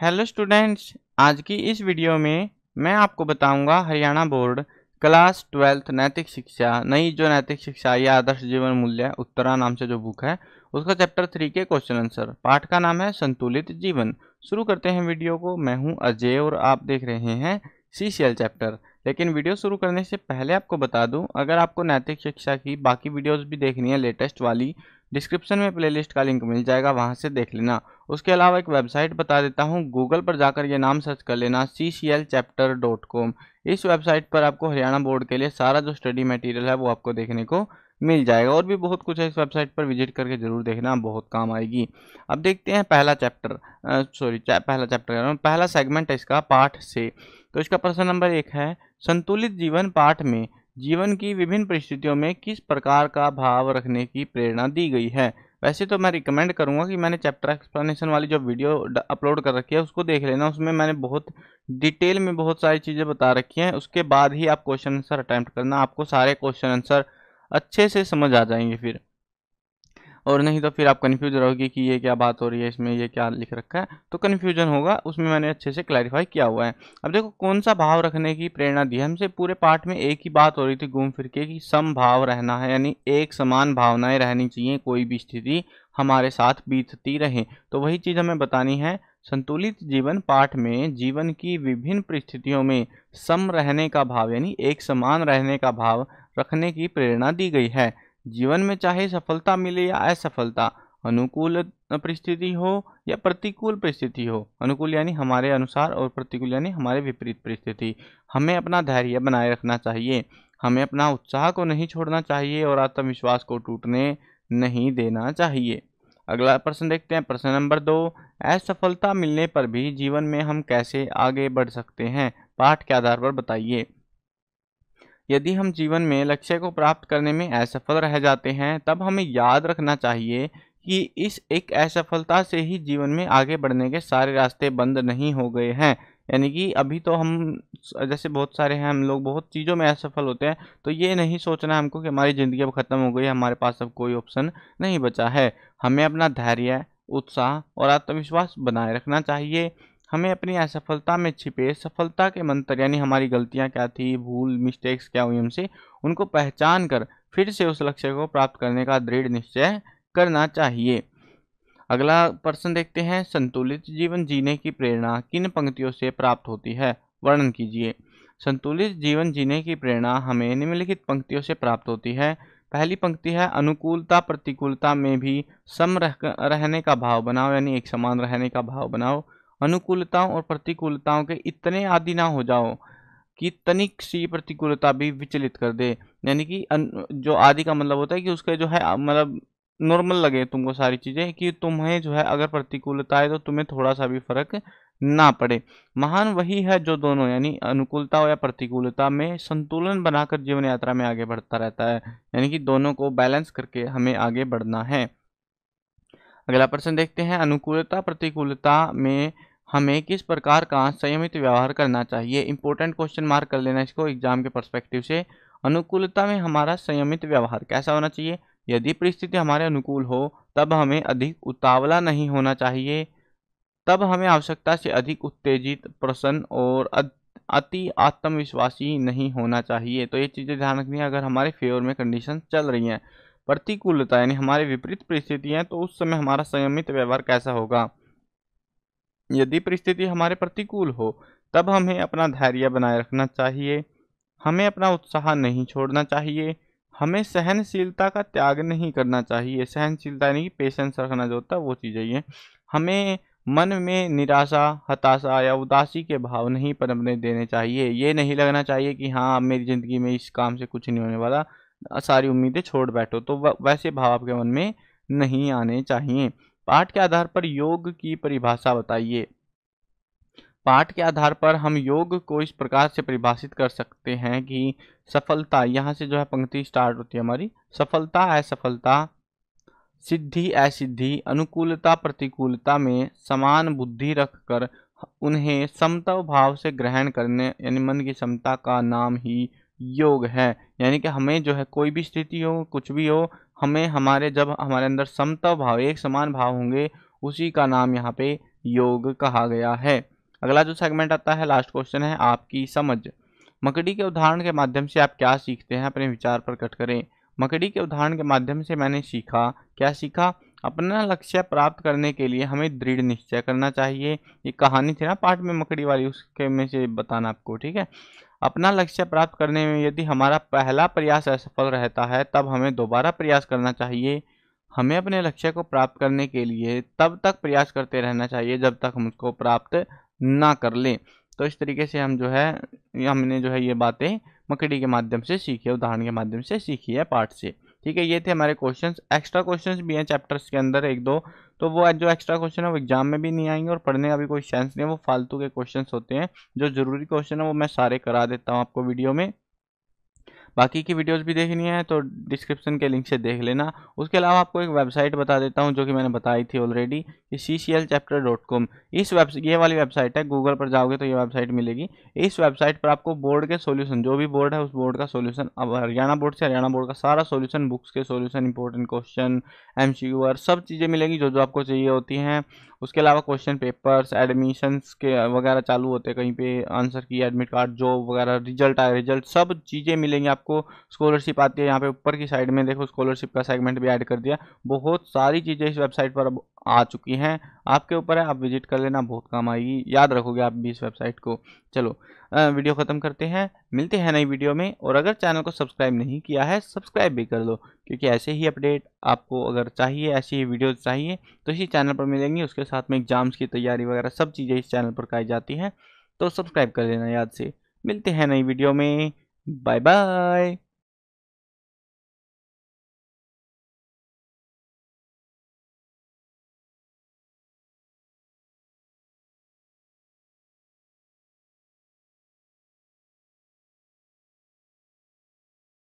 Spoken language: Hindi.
हेलो स्टूडेंट्स आज की इस वीडियो में मैं आपको बताऊंगा हरियाणा बोर्ड क्लास ट्वेल्थ नैतिक शिक्षा नई जो नैतिक शिक्षा या आदर्श जीवन मूल्य उत्तरा नाम से जो बुक है उसका चैप्टर थ्री के क्वेश्चन आंसर पाठ का नाम है संतुलित जीवन शुरू करते हैं वीडियो को मैं हूं अजय और आप देख रहे हैं सी चैप्टर लेकिन वीडियो शुरू करने से पहले आपको बता दूं अगर आपको नैतिक शिक्षा की बाकी वीडियोस भी देखनी है लेटेस्ट वाली डिस्क्रिप्शन में प्लेलिस्ट का लिंक मिल जाएगा वहां से देख लेना उसके अलावा एक वेबसाइट बता देता हूं गूगल पर जाकर ये नाम सर्च कर लेना C C L chapter dot com इस वेबसाइट पर आपको हरियाणा बोर्ड के लिए सारा जो स्टडी मटेरियल है वो आपको देखने को मिल जाएगा और भी बहुत कुछ है इस वेबसाइट पर विजिट करके ज़रूर देखना बहुत काम आएगी अब देखते हैं पहला चैप्टर सॉरी चा, पहला चैप्टर कह रहा हूँ पहला सेगमेंट है इसका पाठ से तो इसका प्रश्न नंबर एक है संतुलित जीवन पाठ में जीवन की विभिन्न परिस्थितियों में किस प्रकार का भाव रखने की प्रेरणा दी गई है वैसे तो मैं रिकमेंड करूँगा कि मैंने चैप्टर एक्सप्लेनेशन वाली जो वीडियो अपलोड कर रखी है उसको देख लेना उसमें मैंने बहुत डिटेल में बहुत सारी चीज़ें बता रखी हैं उसके बाद ही आप क्वेश्चन आंसर अटैम्प्ट करना आपको सारे क्वेश्चन आंसर अच्छे से समझ आ जाएंगे फिर और नहीं तो फिर आप कन्फ्यूज रहोगे कि ये क्या बात हो रही है इसमें ये क्या लिख रखा है तो कन्फ्यूजन होगा उसमें मैंने अच्छे से क्लैरिफाई किया हुआ है अब देखो कौन सा भाव रखने की प्रेरणा दी है हमसे पूरे पार्ट में एक ही बात हो रही थी घूम फिर के कि सम भाव रहना है यानी एक समान भावनाएं रहनी चाहिए कोई भी स्थिति हमारे साथ बीतती रहे तो वही चीज़ हमें बतानी है संतुलित जीवन पाठ में जीवन की विभिन्न परिस्थितियों में सम रहने का भाव यानी एक समान रहने का भाव रखने की प्रेरणा दी गई है जीवन में चाहे सफलता मिले या असफलता अनुकूल परिस्थिति हो या प्रतिकूल परिस्थिति हो अनुकूल यानी हमारे अनुसार और प्रतिकूल यानी हमारे विपरीत परिस्थिति हमें अपना धैर्य बनाए रखना चाहिए हमें अपना उत्साह को नहीं छोड़ना चाहिए और आत्मविश्वास को टूटने नहीं देना चाहिए अगला प्रश्न देखते हैं प्रश्न नंबर दो असफलता मिलने पर भी जीवन में हम कैसे आगे बढ़ सकते हैं पाठ के आधार पर बताइए यदि हम जीवन में लक्ष्य को प्राप्त करने में असफल रह जाते हैं तब हमें याद रखना चाहिए कि इस एक असफलता से ही जीवन में आगे बढ़ने के सारे रास्ते बंद नहीं हो गए हैं यानी कि अभी तो हम जैसे बहुत सारे हैं हम लोग बहुत चीज़ों में असफल होते हैं तो ये नहीं सोचना हमको कि हमारी ज़िंदगी अब ख़त्म हो गई हमारे पास अब कोई ऑप्शन नहीं बचा है हमें अपना धैर्य उत्साह और आत्मविश्वास बनाए रखना चाहिए हमें अपनी असफलता में छिपे सफलता के मंत्र यानी हमारी गलतियाँ क्या थी भूल मिस्टेक्स क्या हुई हमसे उनको पहचान कर फिर से उस लक्ष्य को प्राप्त करने का दृढ़ निश्चय करना चाहिए अगला प्रश्न देखते हैं संतुलित जीवन जीने की प्रेरणा किन पंक्तियों से प्राप्त होती है वर्णन कीजिए संतुलित जीवन जीने की प्रेरणा हमें निम्नलिखित पंक्तियों से प्राप्त होती है पहली पंक्ति है अनुकूलता प्रतिकूलता में भी सम रह, रहने का भाव बनाओ यानी एक समान रहने का भाव बनाओ अनुकूलताओं और प्रतिकूलताओं के इतने आदि ना हो जाओ कि तनिक सी प्रतिकूलता भी विचलित कर दे यानी कि जो आदि का मतलब होता है कि उसके जो है मतलब नॉर्मल लगे तुमको सारी चीज़ें कि तुम्हें जो है अगर प्रतिकूलता है तो तुम्हें थोड़ा सा भी फर्क ना पड़े महान वही है जो दोनों यानी अनुकूलता या प्रतिकूलता में संतुलन बनाकर जीवन यात्रा में आगे बढ़ता रहता है यानी कि दोनों को बैलेंस करके हमें आगे बढ़ना है अगला प्रश्न देखते हैं अनुकूलता प्रतिकूलता में हमें किस प्रकार का संयमित व्यवहार करना चाहिए इंपॉर्टेंट क्वेश्चन मार्क कर लेना इसको एग्जाम के परस्पेक्टिव से अनुकूलता में हमारा संयमित व्यवहार कैसा होना चाहिए यदि परिस्थिति हमारे अनुकूल हो तब हमें अधिक उतावला नहीं होना चाहिए तब हमें आवश्यकता से अधिक उत्तेजित प्रसन्न और अति आत्मविश्वासी नहीं होना चाहिए तो ये चीज़ें ध्यान रखनी है अगर हमारे फेवर में कंडीशन चल रही हैं प्रतिकूलता यानी हमारे विपरीत परिस्थितियाँ तो उस समय हमारा संयमित व्यवहार कैसा होगा यदि परिस्थिति हमारे प्रतिकूल हो तब हमें अपना धैर्य बनाए रखना चाहिए हमें अपना उत्साह नहीं छोड़ना चाहिए हमें सहनशीलता का त्याग नहीं करना चाहिए सहनशीलता यानी कि पेशेंस रखना जो होता है वो चीज़ है हमें मन में निराशा हताशा या उदासी के भाव नहीं पनपने देने चाहिए ये नहीं लगना चाहिए कि हाँ मेरी ज़िंदगी में इस काम से कुछ नहीं होने वाला सारी उम्मीदें छोड़ बैठो तो वैसे भाव आपके मन में नहीं आने चाहिए पाठ के आधार पर योग की परिभाषा बताइए पाठ के आधार पर हम योग को इस प्रकार से परिभाषित कर सकते हैं कि सफलता यहाँ से जो है पंक्ति स्टार्ट होती है हमारी सफलता असफलता सिद्धि असिद्धि अनुकूलता प्रतिकूलता में समान बुद्धि रखकर उन्हें समता भाव से ग्रहण करने यानी मन की समता का नाम ही योग है यानी कि हमें जो है कोई भी स्थिति हो कुछ भी हो हमें हमारे जब हमारे अंदर समता भाव एक समान भाव होंगे उसी का नाम यहाँ पे योग कहा गया है अगला जो सेगमेंट आता है लास्ट क्वेश्चन है आपकी समझ मकड़ी के उदाहरण के माध्यम से आप क्या सीखते हैं अपने विचार प्रकट करें मकड़ी के उदाहरण के माध्यम से मैंने सीखा क्या सीखा अपना लक्ष्य प्राप्त करने के लिए हमें दृढ़ निश्चय करना चाहिए ये कहानी थी ना पाठ में मकड़ी वाली उसके में से बताना आपको ठीक है अपना लक्ष्य प्राप्त करने में यदि हमारा पहला प्रयास असफल रहता है तब हमें दोबारा प्रयास करना चाहिए हमें अपने लक्ष्य को प्राप्त करने के लिए तब तक प्रयास करते रहना चाहिए जब तक हम उसको प्राप्त ना कर ले तो इस तरीके से हम जो है हमने जो है ये बातें मकड़ी के माध्यम से सीखी है उदाहरण के माध्यम से सीखी है पाठ से ठीक है ये थे हमारे क्वेश्चंस एक्स्ट्रा क्वेश्चंस भी हैं चैप्टर्स के अंदर एक दो तो वो जो एक्स्ट्रा क्वेश्चन है वो एग्जाम में भी नहीं आएंगे और पढ़ने का भी कोई चांस नहीं है वो फालतू के क्वेश्चन होते हैं जो ज़रूरी क्वेश्चन है वो मैं सारे करा देता हूँ आपको वीडियो में बाकी की वीडियोस भी देखनी है तो डिस्क्रिप्शन के लिंक से देख लेना उसके अलावा आपको एक वेबसाइट बता देता हूँ जो कि मैंने बताई थी ऑलरेडी कि C C L chapter dot com इस वेब ये वाली वेबसाइट है गूगल पर जाओगे तो ये वेबसाइट मिलेगी इस वेबसाइट पर आपको बोर्ड के सोल्यूशन जो भी बोर्ड है उस बोर्ड का सोल्यूशन अब हरियाणा बोर्ड से हरियाणा बोर्ड का सारा सोल्यूशन बुक्स के solution important question M C सब चीज़ें मिलेंगी जो जो आपको चाहिए होती हैं उसके अलावा क्वेश्चन पेपर्स एडमिशन्स के वगैरह चालू होते हैं कहीं पे आंसर की एडमिट कार्ड जॉब वगैरह रिजल्ट आए रिजल्ट सब चीज़ें मिलेंगी आपको स्कॉलरशिप आती है यहाँ पे ऊपर की साइड में देखो स्कॉलरशिप का सेगमेंट भी ऐड कर दिया बहुत सारी चीज़ें इस वेबसाइट पर अब आ चुकी हैं आपके ऊपर है आप विजिट कर लेना बहुत काम आएगी याद रखोगे आप भी इस वेबसाइट को चलो वीडियो ख़त्म करते हैं मिलते हैं नई वीडियो में और अगर चैनल को सब्सक्राइब नहीं किया है सब्सक्राइब भी कर लो क्योंकि ऐसे ही अपडेट आपको अगर चाहिए ऐसी ही वीडियोज़ चाहिए तो इसी चैनल पर मिलेंगी उसके साथ में एग्जाम्स की तैयारी वगैरह सब चीज़ें इस चैनल पर कराई जाती हैं तो सब्सक्राइब कर लेना याद से मिलते हैं नई वीडियो में बाय बाय